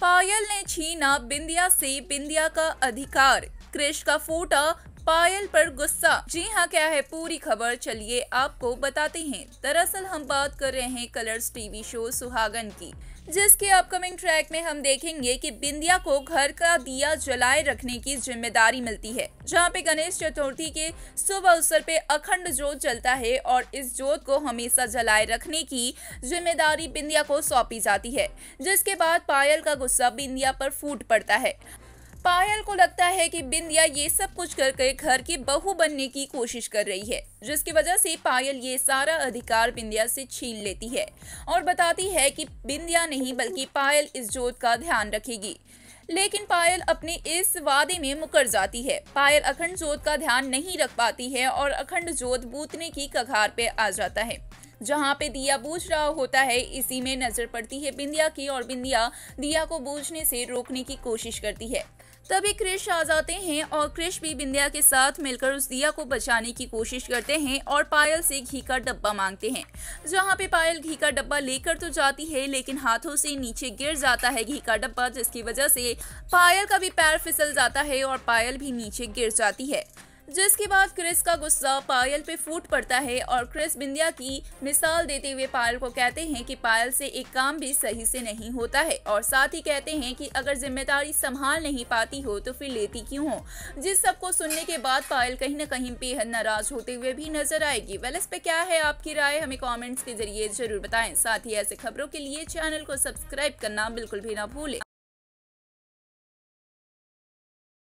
पायल ने छीना बिंदिया से बिंदिया का अधिकार क्रिश का फोटा पायल पर गुस्सा जी हाँ क्या है पूरी खबर चलिए आपको बताते हैं दरअसल हम बात कर रहे हैं कलर्स टीवी शो सुहागन की जिसके अपकमिंग ट्रैक में हम देखेंगे कि बिंदिया को घर का दिया जलाए रखने की जिम्मेदारी मिलती है जहाँ पे गणेश चतुर्थी के शुभ अवसर पे अखंड जोत जलता है और इस जोत को हमेशा जलाए रखने की जिम्मेदारी बिंदिया को सौंपी जाती है जिसके बाद पायल का गुस्सा बिंदिया पर फूट पड़ता है पायल को लगता है कि बिंदिया ये सब कुछ करके घर की बहू बनने की कोशिश कर रही है जिसकी वजह से पायल ये सारा अधिकार बिंदिया से छीन लेती है और बताती है कि बिंदिया नहीं बल्कि पायल इस जोत का ध्यान रखेगी लेकिन पायल अपने इस वादे में मुकर जाती है पायल अखंड जोत का ध्यान नहीं रख पाती है और अखंड जोत बूतने की कगार पे आ जाता है जहाँ पे दिया बूझ रहा होता है इसी में नजर पड़ती है बिंदिया की और बिंदिया दिया को बूझने से रोकने की कोशिश करती है तभी क्रिश आ जाते हैं और क्रिश भी बिंदिया के साथ मिलकर उस दिया को बचाने की कोशिश करते हैं और पायल से घी का डब्बा मांगते हैं जहाँ पे पायल घी का डब्बा लेकर तो जाती है लेकिन हाथों से नीचे गिर जाता है घी का डब्बा जिसकी वजह से पायल का भी पैर फिसल जाता है और पायल भी नीचे गिर जाती है जिसके बाद क्रिस का गुस्सा पायल पे फूट पड़ता है और क्रिस बिंदिया की मिसाल देते हुए पायल को कहते हैं कि पायल से एक काम भी सही से नहीं होता है और साथ ही कहते हैं कि अगर जिम्मेदारी संभाल नहीं पाती हो तो फिर लेती क्यों हो जिस सबको सुनने के बाद पायल कहीं ना कहीं बेहद नाराज होते हुए भी नजर आएगी वेल इस पे क्या है आपकी राय हमें कॉमेंट्स के जरिए जरूर बताए साथ ही ऐसे खबरों के लिए चैनल को सब्सक्राइब करना बिल्कुल भी ना भूले